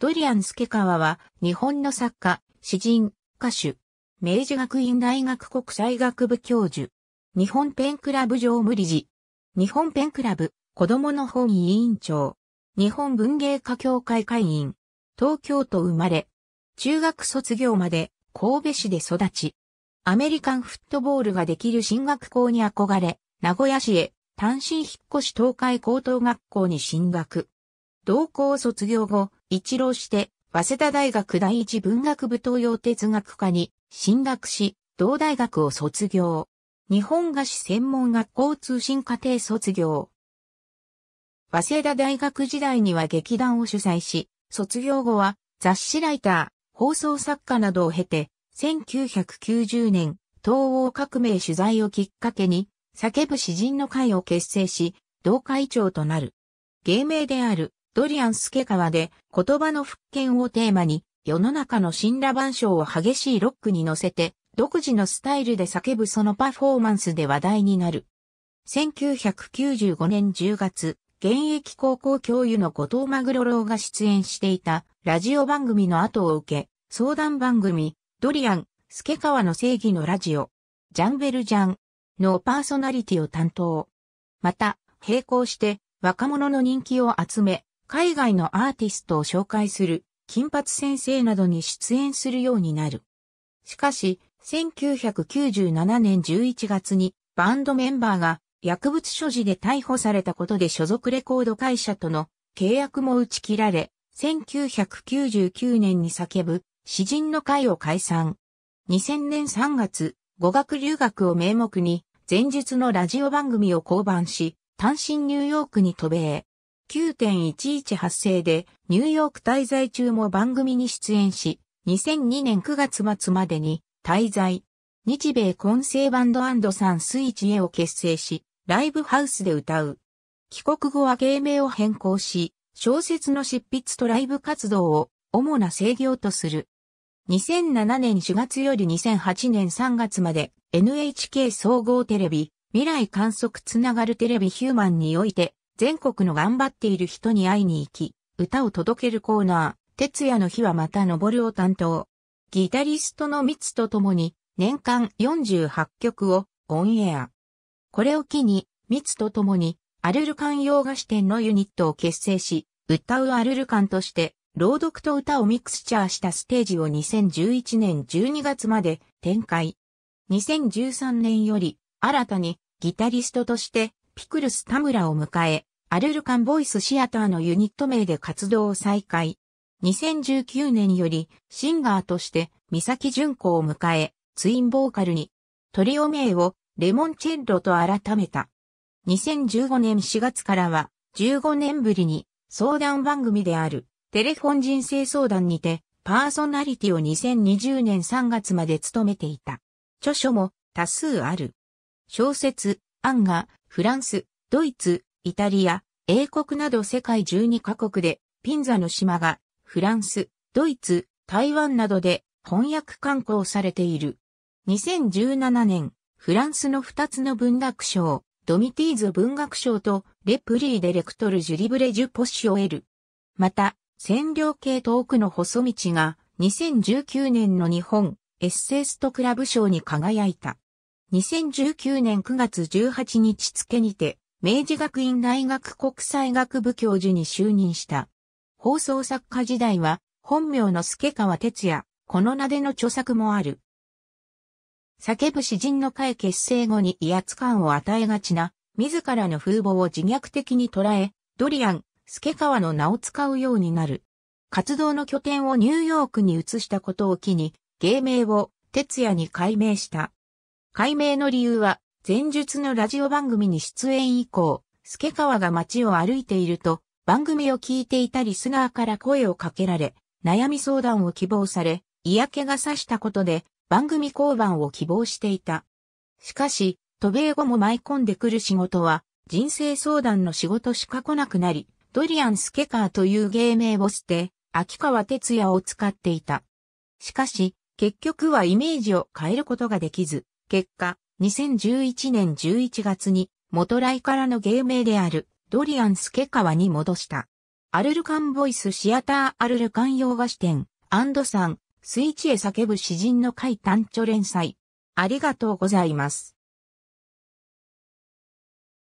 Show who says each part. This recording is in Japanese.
Speaker 1: ドリアン・スケカワは、日本の作家、詩人、歌手、明治学院大学国際学部教授、日本ペンクラブ常務理事、日本ペンクラブ、子供の本委員長、日本文芸家協会会員、東京都生まれ、中学卒業まで神戸市で育ち、アメリカンフットボールができる進学校に憧れ、名古屋市へ単身引っ越し東海高等学校に進学。同校卒業後、一浪して、早稲田大学第一文学部東洋哲学科に進学し、同大学を卒業。日本菓子専門学校通信課程卒業。早稲田大学時代には劇団を主催し、卒業後は雑誌ライター、放送作家などを経て、1990年、東欧革命取材をきっかけに、叫ぶ詩人の会を結成し、同会長となる。芸名である、ドリアン助川で言葉の復権をテーマに世の中の神羅万象を激しいロックに乗せて独自のスタイルで叫ぶそのパフォーマンスで話題になる。1995年10月、現役高校教諭の後藤マグロ郎が出演していたラジオ番組の後を受け、相談番組、ドリアン、助川の正義のラジオ、ジャンベルジャンのパーソナリティを担当。また、並行して若者の人気を集め、海外のアーティストを紹介する金髪先生などに出演するようになる。しかし、1997年11月にバンドメンバーが薬物所持で逮捕されたことで所属レコード会社との契約も打ち切られ、1999年に叫ぶ詩人の会を解散。2000年3月、語学留学を名目に前述のラジオ番組を降板し、単身ニューヨークに渡米。9.11発生でニューヨーク滞在中も番組に出演し、2002年9月末までに滞在、日米混成バンドサンスイチへを結成し、ライブハウスで歌う。帰国後は芸名を変更し、小説の執筆とライブ活動を主な制御とする。2007年4月より2008年3月まで NHK 総合テレビ、未来観測つながるテレビヒューマンにおいて全国の頑張っている人に会いに行き、歌を届けるコーナー、徹夜の日はまた登るを担当。ギタリストのミツと共に、年間48曲をオンエア。これを機に、ミツと共に、アルルカン洋菓子店のユニットを結成し、歌うアルルカンとして、朗読と歌をミクスチャーしたステージを2011年12月まで展開。2013年より、新たにギタリストとしてピクルス田村を迎え、アルルカンボイスシアターのユニット名で活動を再開。2019年よりシンガーとして三崎淳子を迎え、ツインボーカルに、トリオ名をレモンチェッロと改めた。2015年4月からは15年ぶりに相談番組であるテレフォン人生相談にてパーソナリティを2020年3月まで務めていた。著書も多数ある。小説、アンガ、フランス、ドイツ、イタリア、英国など世界12カ国で、ピンザの島が、フランス、ドイツ、台湾などで翻訳刊行されている。2017年、フランスの2つの文学賞、ドミティーズ文学賞と、レプリーデレクトル・ジュリブレ・ジュ・ポッシュを得る。また、占領系遠くの細道が、2019年の日本、エッセイストクラブ賞に輝いた。2019年9月18日付にて、明治学院大学国際学部教授に就任した。放送作家時代は、本名の助川哲也、この名での著作もある。叫ぶ詩人の会結成後に威圧感を与えがちな、自らの風貌を自虐的に捉え、ドリアン、助川の名を使うようになる。活動の拠点をニューヨークに移したことを機に、芸名を哲也に改名した。改名の理由は、前述のラジオ番組に出演以降、助川が街を歩いていると、番組を聞いていたリスナーから声をかけられ、悩み相談を希望され、嫌気がさしたことで、番組降板を希望していた。しかし、渡米後も舞い込んでくる仕事は、人生相談の仕事しか来なくなり、ドリアン・スケカーという芸名を捨て、秋川哲也を使っていた。しかし、結局はイメージを変えることができず、結果、2011年11月に元来からの芸名であるドリアン・スケカワに戻した。アルルカンボイスシアターアルルカン洋菓子店アンドさん、スイッチへ叫ぶ詩人の会単著連載。ありがとうございます。